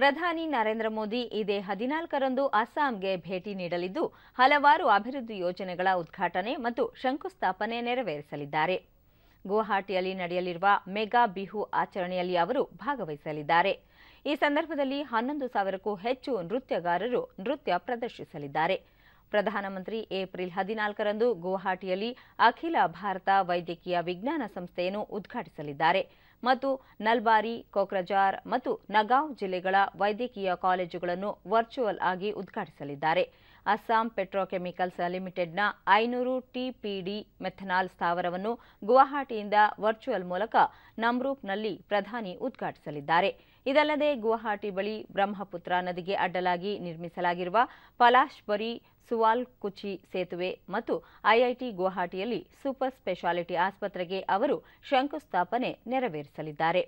ಪ್ರಧಾನಿ ನರೇಂದ್ರ ಮೋದಿ ಇದೇ ಹದಿನಾಲ್ಕರಂದು ಅಸ್ಸಾಂಗೆ ಭೇಟಿ ನೀಡಲಿದ್ದು ಹಲವಾರು ಅಭಿವೃದ್ಧಿ ಯೋಜನೆಗಳ ಉದ್ಘಾಟನೆ ಮತ್ತು ಶಂಕುಸ್ಥಾಪನೆ ನೆರವೇರಿಸಲಿದ್ದಾರೆ ಗುವಾಹಟಿಯಲ್ಲಿ ನಡೆಯಲಿರುವ ಮೆಗಾ ಬಿಹು ಆಚರಣೆಯಲ್ಲಿ ಅವರು ಭಾಗವಹಿಸಲಿದ್ದಾರೆ ಈ ಸಂದರ್ಭದಲ್ಲಿ ಹನ್ನೊಂದು ಸಾವಿರಕ್ಕೂ ಹೆಚ್ಚು ನೃತ್ಯಗಾರರು ನೃತ್ಯ ಪ್ರದರ್ಶಿಸಲಿದ್ದಾರೆ ಪ್ರಧಾನಮಂತ್ರಿ ಏಪ್ರಿಲ್ ಹದಿನಾಲ್ಕರಂದು ಗುವಾಹಟಿಯಲ್ಲಿ ಅಖಿಲ ಭಾರತ ವೈದ್ಯಕೀಯ ವಿಜ್ಞಾನ ಸಂಸ್ಥೆಯನ್ನು ಉದ್ಘಾಟಿಸಲಿದ್ದಾರೆ ಮತ್ತು ನಲ್ಬಾರಿ ಕೊಕ್ರಜಾರ್ ಮತ್ತು ನಗಾಂವ್ ಜಿಲ್ಲೆಗಳ ವೈದ್ಯಕೀಯ ಕಾಲೇಜುಗಳನ್ನು ವರ್ಚುವಲ್ ಆಗಿ ಉದ್ಘಾಟಿಸಲಿದ್ದಾರೆ ಅಸ್ಸಾಂ ಪೆಟ್ರೋಕೆಮಿಕಲ್ಸ್ ಲಿಮಿಟೆಡ್ನ ಐನೂರು ಟಿಪಿಡಿ ಮೆಥನಾಲ್ ಸ್ಥಾವರವನ್ನು ಗುವಾಹಟಿಯಿಂದ ವರ್ಚುವಲ್ ಮೂಲಕ ನಮ್ರೂಪ್ನಲ್ಲಿ ಪ್ರಧಾನಿ ಉದ್ಘಾಟಿಸಲಿದ್ದಾರೆ ಇದಲ್ಲದೆ ಗುವಾಹಟಿ ಬಳಿ ಬ್ರಹ್ಮಪುತ್ರ ನದಿಗೆ ಅಡ್ಡಲಾಗಿ ನಿರ್ಮಿಸಲಾಗಿರುವ ಪಲಾಶ್ಬರಿ ಸುವಾಲ್ಕುಚಿ ಸೇತುವೆ ಮತ್ತು ಐಐಟಿ ಗುವಾಹಟಿಯಲ್ಲಿ ಸೂಪರ್ ಸ್ಪೆಷಾಲಿಟಿ ಆಸ್ಪತ್ರೆಗೆ ಅವರು ಶಂಕುಸ್ಥಾಪನೆ ನೆರವೇರಿಸಲಿದ್ದಾರೆ